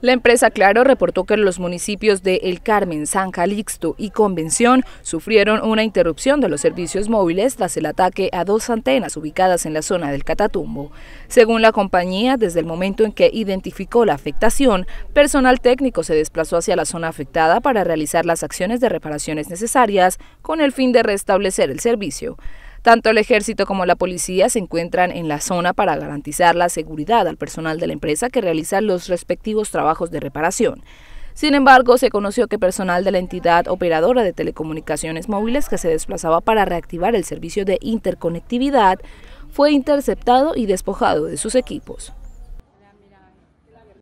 La empresa Claro reportó que los municipios de El Carmen, San Calixto y Convención sufrieron una interrupción de los servicios móviles tras el ataque a dos antenas ubicadas en la zona del Catatumbo. Según la compañía, desde el momento en que identificó la afectación, personal técnico se desplazó hacia la zona afectada para realizar las acciones de reparaciones necesarias con el fin de restablecer el servicio. Tanto el ejército como la policía se encuentran en la zona para garantizar la seguridad al personal de la empresa que realiza los respectivos trabajos de reparación. Sin embargo, se conoció que personal de la entidad operadora de telecomunicaciones móviles que se desplazaba para reactivar el servicio de interconectividad fue interceptado y despojado de sus equipos.